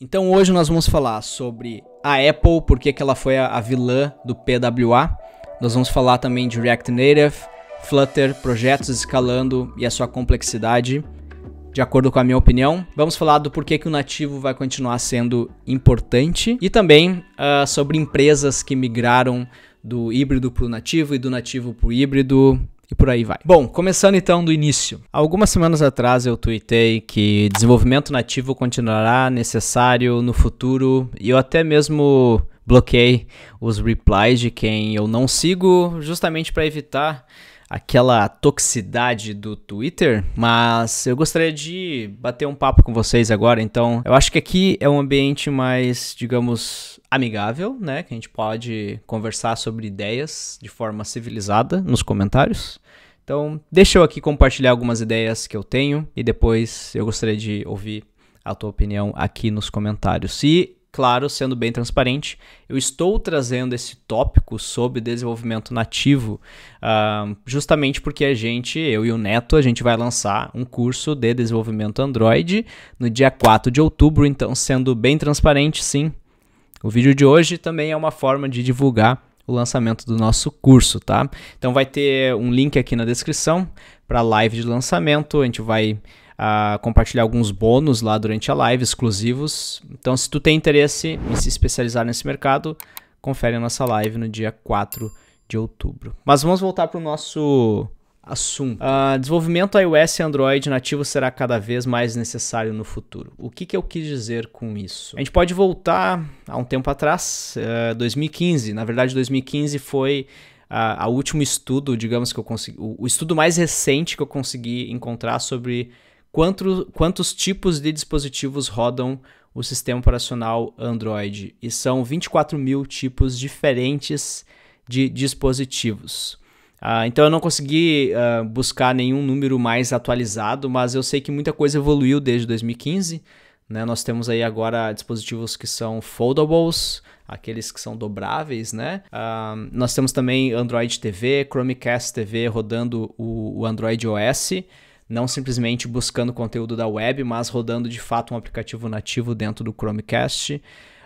Então hoje nós vamos falar sobre a Apple, porque que ela foi a, a vilã do PWA. Nós vamos falar também de React Native, Flutter, projetos escalando e a sua complexidade, de acordo com a minha opinião. Vamos falar do porquê que o nativo vai continuar sendo importante e também uh, sobre empresas que migraram do híbrido para o nativo e do nativo para o híbrido, e por aí vai. Bom, começando então do início. Algumas semanas atrás eu tuitei que desenvolvimento nativo continuará necessário no futuro e eu até mesmo bloqueei os replies de quem eu não sigo justamente para evitar aquela toxicidade do Twitter, mas eu gostaria de bater um papo com vocês agora. Então, eu acho que aqui é um ambiente mais, digamos, amigável, né? Que a gente pode conversar sobre ideias de forma civilizada nos comentários. Então, deixa eu aqui compartilhar algumas ideias que eu tenho e depois eu gostaria de ouvir a tua opinião aqui nos comentários. E claro, sendo bem transparente, eu estou trazendo esse tópico sobre desenvolvimento nativo, uh, justamente porque a gente, eu e o Neto, a gente vai lançar um curso de desenvolvimento Android no dia 4 de outubro, então, sendo bem transparente, sim. O vídeo de hoje também é uma forma de divulgar o lançamento do nosso curso, tá? Então vai ter um link aqui na descrição para a live de lançamento, a gente vai a compartilhar alguns bônus lá durante a live, exclusivos. Então, se tu tem interesse em se especializar nesse mercado, confere a nossa live no dia 4 de outubro. Mas vamos voltar para o nosso assunto. Uh, desenvolvimento iOS e Android nativo será cada vez mais necessário no futuro. O que, que eu quis dizer com isso? A gente pode voltar a um tempo atrás, uh, eh, 2015. Na verdade, 2015 foi ah, a o último estudo, digamos que eu consegui, o, o, estudo mais recente que eu consegui encontrar sobre quantos, quantos tipos de dispositivos rodam o sistema operacional Android. E são 24 mil tipos diferentes de dispositivos. Uh, então eu não consegui uh, buscar nenhum número mais atualizado, mas eu sei que muita coisa evoluiu desde 2015. Né? Nós temos aí agora dispositivos que são foldables, aqueles que são dobráveis, né? Uh, nós temos também Android TV, Chromecast TV rodando o, o Android OS não simplesmente buscando conteúdo da web, mas rodando de fato um aplicativo nativo dentro do Chromecast.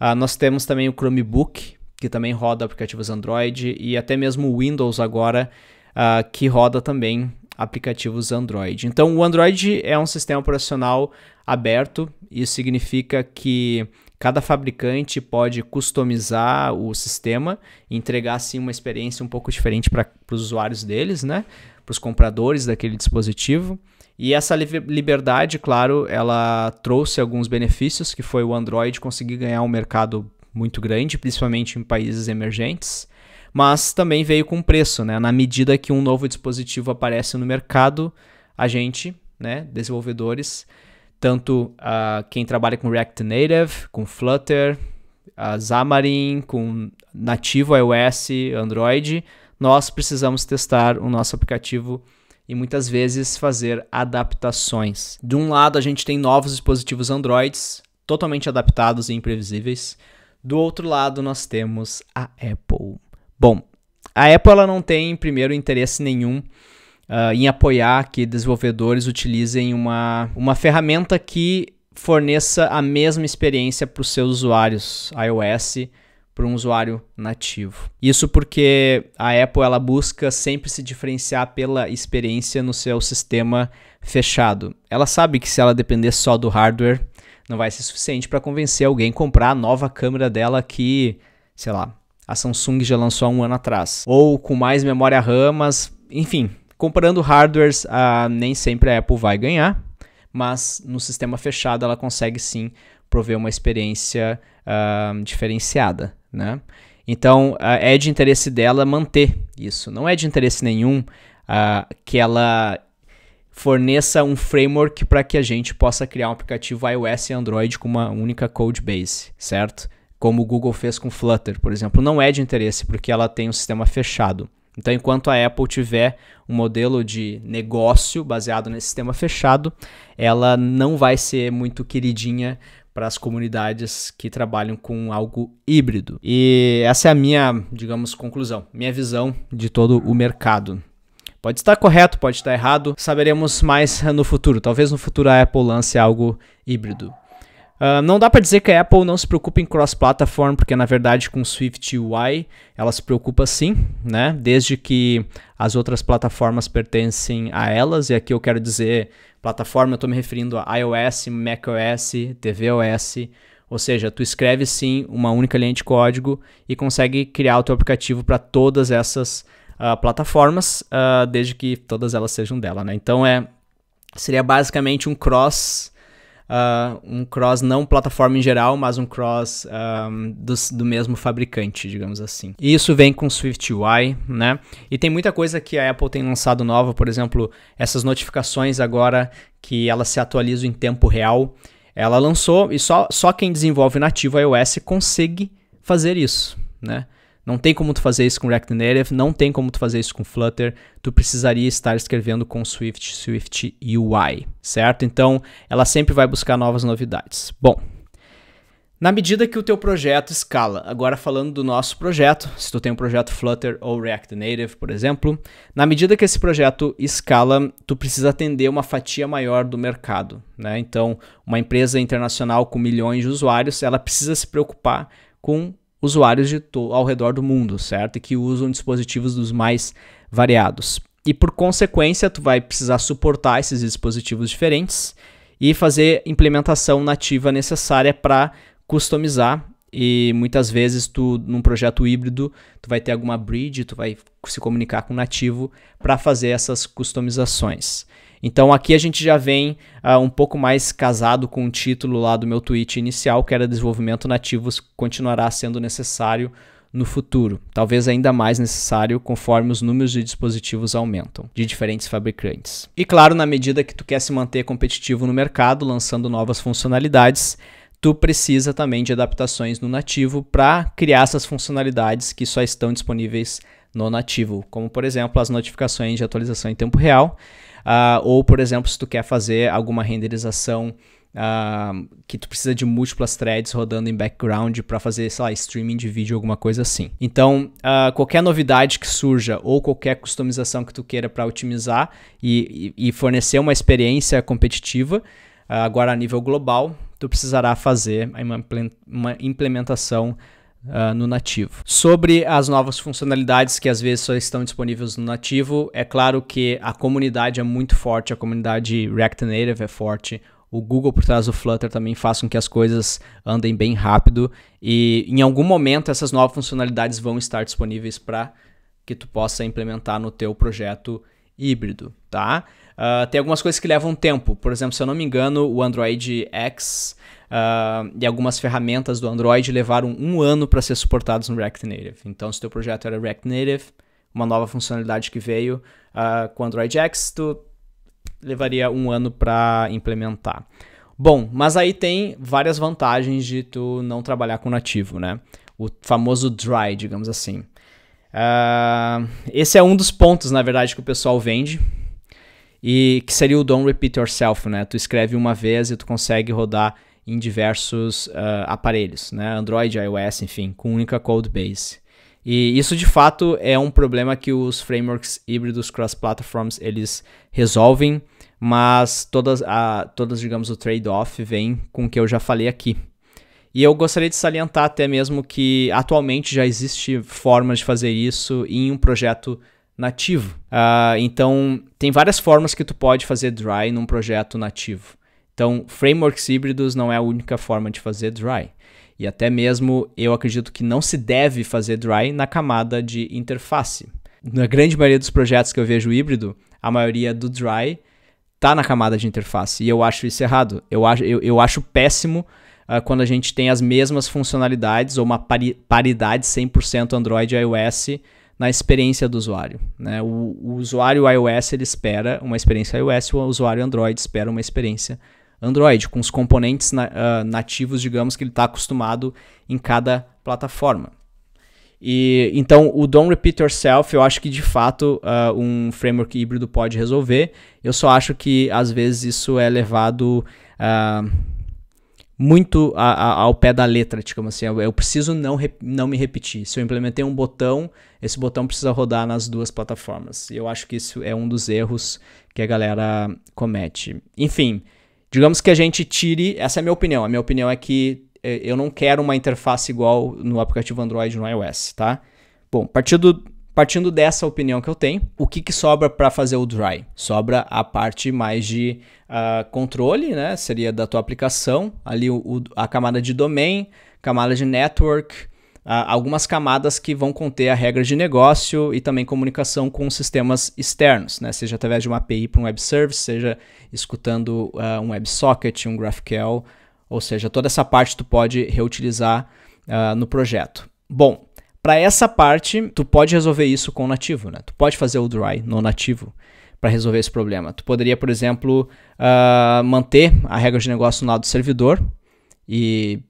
Uh, nós temos também o Chromebook, que também roda aplicativos Android, e até mesmo o Windows agora, uh, que roda também aplicativos Android. Então, o Android é um sistema operacional aberto, isso significa que cada fabricante pode customizar o sistema, entregar assim uma experiência um pouco diferente para os usuários deles, né? para os compradores daquele dispositivo. E essa liberdade, claro, ela trouxe alguns benefícios, que foi o Android conseguir ganhar um mercado muito grande, principalmente em países emergentes, mas também veio com preço, né? Na medida que um novo dispositivo aparece no mercado, a gente, né, desenvolvedores, tanto uh, quem trabalha com React Native, com Flutter, a ah, Xamarin, com nativo iOS, Android, nós precisamos testar o nosso aplicativo e muitas vezes fazer adaptações. De um lado, a gente tem novos dispositivos Androids totalmente adaptados e imprevisíveis. Do outro lado, nós temos a Apple. Bom, a Apple ela não tem, primeiro, interesse nenhum uh, em apoiar que desenvolvedores utilizem uma, uma ferramenta que forneça a mesma experiência para os seus usuários iOS para um usuário nativo. Isso porque a Apple ela busca sempre se diferenciar pela experiência no seu sistema fechado. Ela sabe que se ela depender só do hardware, não vai ser suficiente para convencer alguém a comprar a nova câmera dela que, sei lá, a Samsung já lançou há um ano atrás. Ou com mais memória RAM, mas, enfim, comparando hardwares, ah, nem sempre a Apple vai ganhar, mas no sistema fechado ela consegue sim prover uma experiência uh, diferenciada, né? Então, uh, é de interesse dela manter isso. Não é de interesse nenhum uh, que ela forneça um framework para que a gente possa criar um aplicativo iOS e Android com uma única code base, certo? Como o Google fez com Flutter, por exemplo. Não é de interesse, porque ela tem um sistema fechado. Então, enquanto a Apple tiver um modelo de negócio baseado nesse sistema fechado, ela não vai ser muito queridinha para as comunidades que trabalham com algo híbrido. E essa é a minha, digamos, conclusão, minha visão de todo o mercado. Pode estar correto, pode estar errado, saberemos mais no futuro. Talvez no futuro a Apple lance algo híbrido. Uh, não dá para dizer que a Apple não se preocupa em cross-platform, porque na verdade com Swift UI ela se preocupa sim, né? Desde que as outras plataformas pertencem a elas, e aqui eu quero dizer Plataforma, eu estou me referindo a iOS, macOS, tvOS. Ou seja, tu escreve sim uma única linha de código e consegue criar o teu aplicativo para todas essas uh, plataformas, uh, desde que todas elas sejam dela, né? Então é seria basicamente um cross uh, um cross não plataforma em geral, mas um cross um, ah, do, do mesmo fabricante, digamos assim. E isso vem com SwiftUI, né? E tem muita coisa que a Apple tem lançado nova, por exemplo, essas notificações agora que elas se atualizam em tempo real. Ela lançou e só, só quem desenvolve nativo iOS consegue fazer isso, né? Não tem como tu fazer isso com React Native, não tem como tu fazer isso com Flutter. Tu precisaria estar escrevendo com Swift, Swift UI, certo? Então, ela sempre vai buscar novas novidades. Bom, na medida que o teu projeto escala, agora falando do nosso projeto, se tu tem um projeto Flutter ou React Native, por exemplo, na medida que esse projeto escala, tu precisa atender uma fatia maior do mercado, né? Então, uma empresa internacional com milhões de usuários, ela precisa se preocupar com usuários de ao redor do mundo, certo? E que usam dispositivos dos mais variados. E por consequência, tu vai precisar suportar esses dispositivos diferentes e fazer implementação nativa necessária para customizar e muitas vezes tu num projeto híbrido tu vai ter alguma bridge tu vai se comunicar com o nativo para fazer essas customizações então aqui a gente já vem uh, um pouco mais casado com o título lá do meu tweet inicial, que era desenvolvimento nativo continuará sendo necessário no futuro, talvez ainda mais necessário conforme os números de dispositivos aumentam, de diferentes fabricantes. E claro, na medida que tu quer se manter competitivo no mercado, lançando novas funcionalidades, tu precisa também de adaptações no nativo para criar essas funcionalidades que só estão disponíveis no nativo, como por exemplo as notificações de atualização em tempo real, Uh, ou, por exemplo, se tu quer fazer alguma renderização uh, que tu precisa de múltiplas threads rodando em background para fazer, sei lá, streaming de vídeo, alguma coisa assim. Então, uh, qualquer novidade que surja ou qualquer customização que tu queira para otimizar e, e, e, fornecer uma experiência competitiva, agora a nível global, tu precisará fazer uma implementação Uh, no nativo. Sobre as novas funcionalidades que às vezes só estão disponíveis no nativo, é claro que a comunidade é muito forte, a comunidade React Native é forte. O Google por trás do Flutter também faz com que as coisas andem bem rápido e em algum momento essas novas funcionalidades vão estar disponíveis para que tu possa implementar no teu projeto híbrido, tá? Uh, tem algumas coisas que levam tempo. Por exemplo, se eu não me engano, o Android X uh, e algumas ferramentas do Android levaram um ano para ser suportados no React Native. Então, se o teu projeto era React Native, uma nova funcionalidade que veio uh, com o Android X, tu levaria um ano para implementar. Bom, mas aí tem várias vantagens de tu não trabalhar com nativo, né? O famoso dry, digamos assim. Uh, esse é um dos pontos, na verdade, que o pessoal vende e que seria o Don't Repeat Yourself, né? Tu escreve uma vez e tu consegue rodar em diversos uh, aparelhos, né? Android, iOS, enfim, com única code base. E isso de fato é um problema que os frameworks híbridos cross-platforms eles resolvem, mas todas, a, ah, todas digamos, o trade-off vem com o que eu já falei aqui. E eu gostaria de salientar até mesmo que atualmente já existe formas de fazer isso em um projeto nativo. Uh, então, tem várias formas que tu pode fazer dry num projeto nativo. Então, frameworks híbridos não é a única forma de fazer dry. E até mesmo eu acredito que não se deve fazer dry na camada de interface. Na grande maioria dos projetos que eu vejo híbrido, a maioria do dry tá na camada de interface. E eu acho isso errado. Eu acho, eu, eu acho péssimo uh, quando a gente tem as mesmas funcionalidades ou uma pari paridade 100% Android e iOS na experiência do usuário. Né? O, o, usuário iOS ele espera uma experiência iOS, o usuário Android espera uma experiência Android, com os componentes na, uh, nativos, digamos, que ele está acostumado em cada plataforma. E então o Don't Repeat Yourself, eu acho que de fato uh, um framework híbrido pode resolver. Eu só acho que às vezes isso é levado uh, muito a, a, ao pé da letra, digamos assim. Eu, eu preciso não, não me repetir. Se eu implementei um botão, esse botão precisa rodar nas duas plataformas. E eu acho que isso é um dos erros que a galera comete. Enfim, digamos que a gente tire. Essa é a minha opinião. A minha opinião é que eh, eu não quero uma interface igual no aplicativo Android no iOS, tá? Bom, partindo Partindo dessa opinião que eu tenho, o que, que sobra para fazer o dry? Sobra a parte mais de uh, controle, né? Seria da tua aplicação, ali o, o, a camada de domain, camada de network, ah, algumas camadas que vão conter a regra de negócio e também comunicação com sistemas externos, né? seja através de uma API para um web service, seja escutando uh, um WebSocket, um GraphQL, ou seja, toda essa parte tu pode reutilizar uh, no projeto. Bom, para essa parte, tu pode resolver isso com o nativo, né? Tu pode fazer o dry no nativo para resolver esse problema. Tu poderia, por exemplo, uh, manter a regra de negócio no lado do servidor e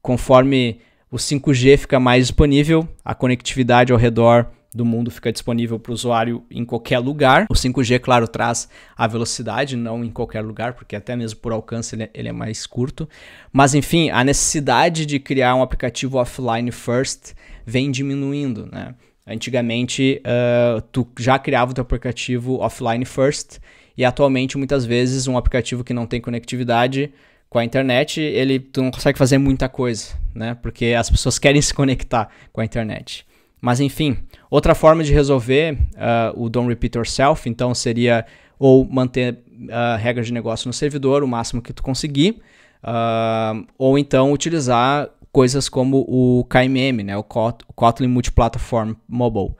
conforme o 5G fica mais disponível, a conectividade ao redor do mundo fica disponível para o usuário em qualquer lugar. O 5G, claro, traz a velocidade, não em qualquer lugar, porque até mesmo por alcance ele é, ele é mais curto. Mas enfim, a necessidade de criar um aplicativo offline first vem diminuindo, né? Antigamente, uh, tu já criava o teu aplicativo offline first, e atualmente, muitas vezes, um aplicativo que não tem conectividade com a internet, ele, tu não consegue fazer muita coisa, né? Porque as pessoas querem se conectar com a internet. Mas enfim, outra forma de resolver uh, o don't repeat yourself, então seria ou manter uh, regras de negócio no servidor, o máximo que tu conseguir, uh, ou então utilizar coisas como o KMM, né, o Kotlin Multiplatform Mobile.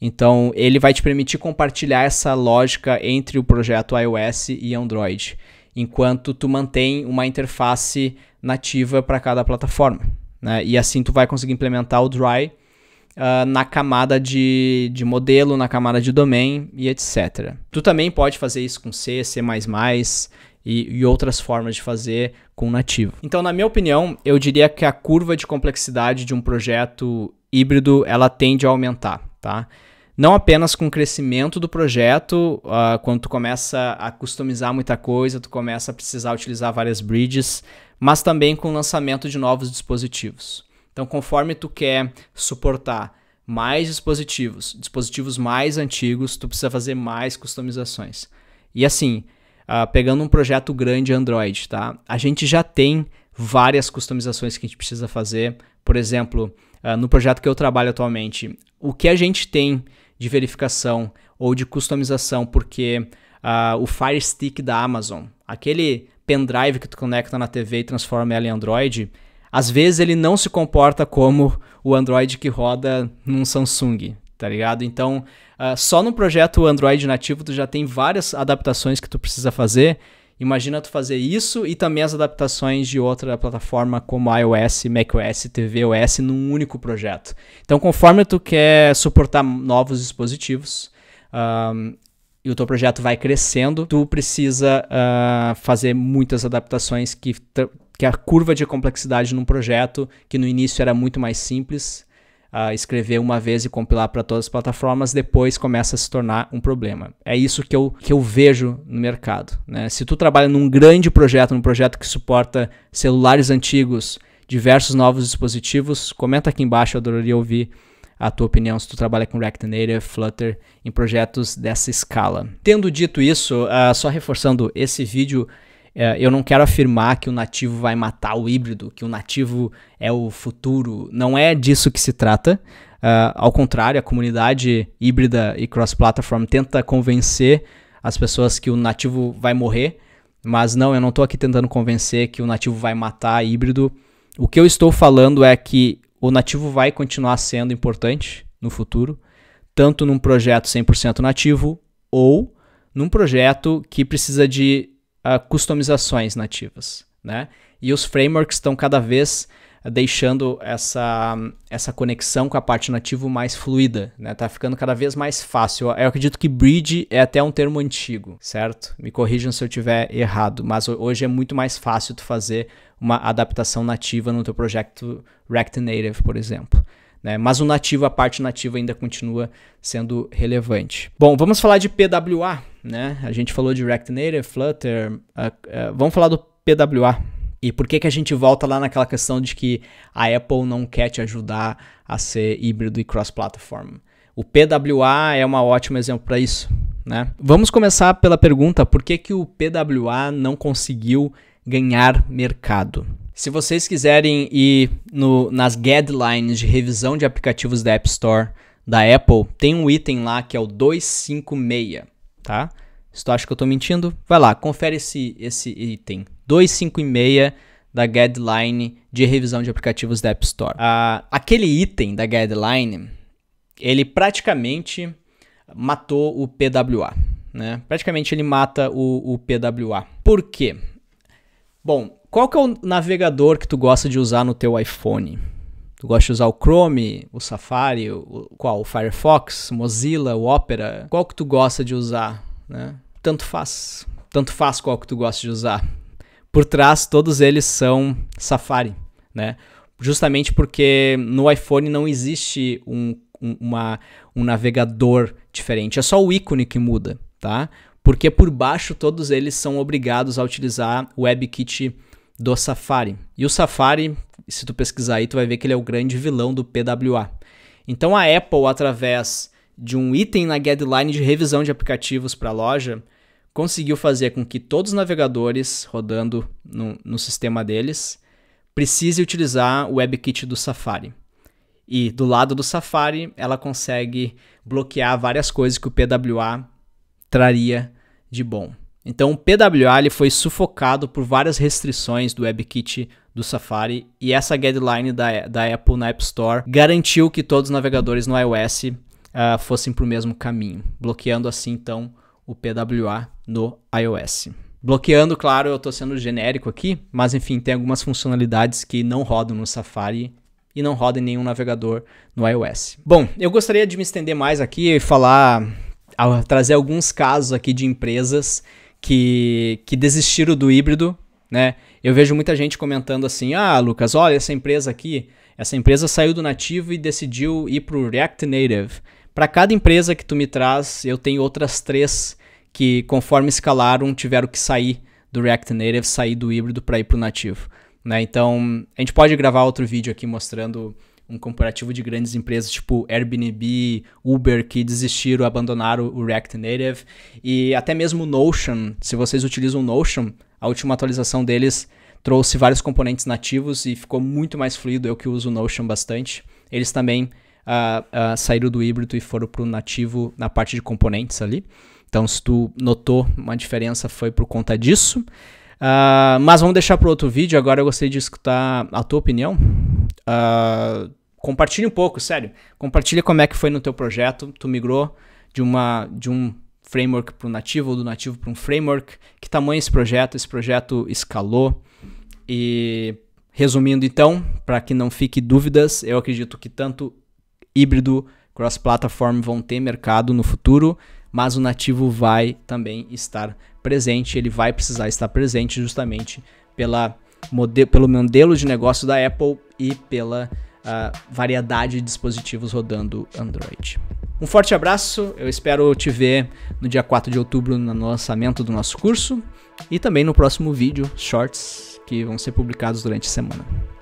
Então, ele vai te permitir compartilhar essa lógica entre o projeto iOS e Android, enquanto tu mantém uma interface nativa para cada plataforma. Né? E assim tu vai conseguir implementar o Dry uh, na camada de, de modelo, na camada de domain e etc. Tu também pode fazer isso com C, C++ e, e outras formas de fazer com nativo. Então, na minha opinião, eu diria que a curva de complexidade de um projeto híbrido ela tende a aumentar, tá? não apenas com o crescimento do projeto, uh, quando tu começa a customizar muita coisa, tu começa a precisar utilizar várias bridges, mas também com o lançamento de novos dispositivos. Então, conforme tu quer suportar mais dispositivos, dispositivos mais antigos, tu precisa fazer mais customizações. E assim, uh, pegando um projeto grande Android, tá? A gente já tem várias customizações que a gente precisa fazer. Por exemplo, uh, no projeto que eu trabalho atualmente, o que a gente tem de verificação ou de customização, porque uh, o Fire Stick da Amazon, aquele pendrive que tu conecta na TV e transforma ela em Android, às vezes ele não se comporta como o Android que roda num Samsung, tá ligado? Então, uh, só no projeto Android nativo tu já tem várias adaptações que tu precisa fazer. Imagina tu fazer isso e também as adaptações de outra plataforma como iOS, macOS, tvOS num único projeto. Então, conforme tu quer suportar novos dispositivos um, ah, e o teu projeto vai crescendo, tu precisa uh, fazer muitas adaptações que, que a curva de complexidade num projeto que no início era muito mais simples uh, escrever uma vez e compilar para todas as plataformas, depois começa a se tornar um problema. É isso que eu, que eu vejo no mercado. Né? Se tu trabalha num grande projeto, num projeto que suporta celulares antigos, diversos novos dispositivos, comenta aqui embaixo, eu adoraria ouvir a tua opinião se tu trabalha com React Native, Flutter, em projetos dessa escala. Tendo dito isso, uh, só reforçando, esse vídeo é, eu não quero afirmar que o nativo vai matar o híbrido, que o nativo é o futuro. Não é disso que se trata. Uh, ao contrário, a comunidade híbrida e cross-platform tenta convencer as pessoas que o nativo vai morrer. Mas não, eu não estou aqui tentando convencer que o nativo vai matar híbrido. O que eu estou falando é que o nativo vai continuar sendo importante no futuro, tanto num projeto 100% nativo ou num projeto que precisa de uh, customizações nativas, né? E os frameworks estão cada vez eh, deixando essa, essa conexão com a parte nativa mais fluida, né? Tá ficando cada vez mais fácil. Eu acredito que bridge é até um termo antigo, certo? Me corrijam se eu tiver errado, mas hoje é muito mais fácil tu fazer uma adaptação nativa no teu projeto React Native, por exemplo. Né? Mas o nativo, a parte nativa ainda continua sendo relevante. Bom, vamos falar de PWA, né? A gente falou de React Native, Flutter, uh, uh, vamos falar do PWA. E por que, que a gente volta lá naquela questão de que a Apple não quer te ajudar a ser híbrido e cross-platform? O PWA é um ótimo exemplo para isso. Né? Vamos começar pela pergunta: por que, que o PWA não conseguiu ganhar mercado? Se vocês quiserem ir no, nas guidelines de revisão de aplicativos da App Store da Apple, tem um item lá que é o 256 tá? Se tu acha que eu tô mentindo, vai lá, confere esse, esse item. 256 da guideline de revisão de aplicativos da App Store. Ah, aquele item da guideline, ele praticamente matou o PWA. Né? Praticamente ele mata o, o PWA. Por quê? Bom, qual que é o navegador que tu gosta de usar no teu iPhone? Tu gosta de usar o Chrome, o Safari, o, qual? O Firefox, Mozilla, o Opera? Qual que tu gosta de usar, né? Tanto faz. Tanto faz qual que tu gosta de usar. Por trás, todos eles são Safari, né? Justamente porque no iPhone não existe um, um, uma, um navegador diferente. É só o ícone que muda, tá? Porque por baixo todos eles são obrigados a utilizar WebKit do Safari. E o Safari, se tu pesquisar aí, tu vai ver que ele é o grande vilão do PWA. Então a Apple, através de um item na guideline de revisão de aplicativos para a loja, conseguiu fazer com que todos os navegadores rodando no, no sistema deles precise utilizar o WebKit do Safari. E do lado do Safari, ela consegue bloquear várias coisas que o PWA traria de bom. Então o PWA ele foi sufocado por várias restrições do WebKit do Safari e essa guideline da, da Apple na App Store garantiu que todos os navegadores no iOS uh, fossem para o mesmo caminho, bloqueando assim então o PWA no iOS. Bloqueando, claro, eu estou sendo genérico aqui, mas enfim, tem algumas funcionalidades que não rodam no Safari e não rodam em nenhum navegador no iOS. Bom, eu gostaria de me estender mais aqui e falar, ah, trazer alguns casos aqui de empresas que, que desistiram do híbrido, né? Eu vejo muita gente comentando assim: ah, Lucas, olha essa empresa aqui, essa empresa saiu do nativo e decidiu ir para o React Native. Para cada empresa que tu me traz, eu tenho outras três que, conforme escalaram, tiveram que sair do React Native, sair do híbrido para ir para o nativo. Né? Então, a gente pode gravar outro vídeo aqui mostrando um comparativo de grandes empresas tipo Airbnb, Uber, que desistiram, abandonaram o React Native. E até mesmo o Notion, se vocês utilizam o Notion, a última atualização deles trouxe vários componentes nativos e ficou muito mais fluido. Eu que uso o Notion bastante. Eles também uh, uh, saíram do híbrido e foram para o nativo na parte de componentes ali. Então, se tu notou uma diferença, foi por conta disso. Uh, mas vamos deixar para outro vídeo. Agora eu gostaria de escutar a tua opinião. Uh, ah, compartilha um pouco, sério. Compartilha como é que foi no teu projeto. Tu migrou de uma de um framework para o nativo ou do nativo para um framework. Que tamanho é esse projeto? Esse projeto escalou e Resumindo então, para que não fique dúvidas, eu acredito que tanto híbrido cross-platform vão ter mercado no futuro, mas o nativo vai também estar presente, ele vai precisar estar presente justamente pela modelo, pelo modelo de negócio da Apple e pela uh, variedade de dispositivos rodando Android. Um forte abraço, eu espero te ver no dia 4 de outubro no lançamento do nosso curso e também no próximo vídeo, shorts, que vão ser publicados durante a semana.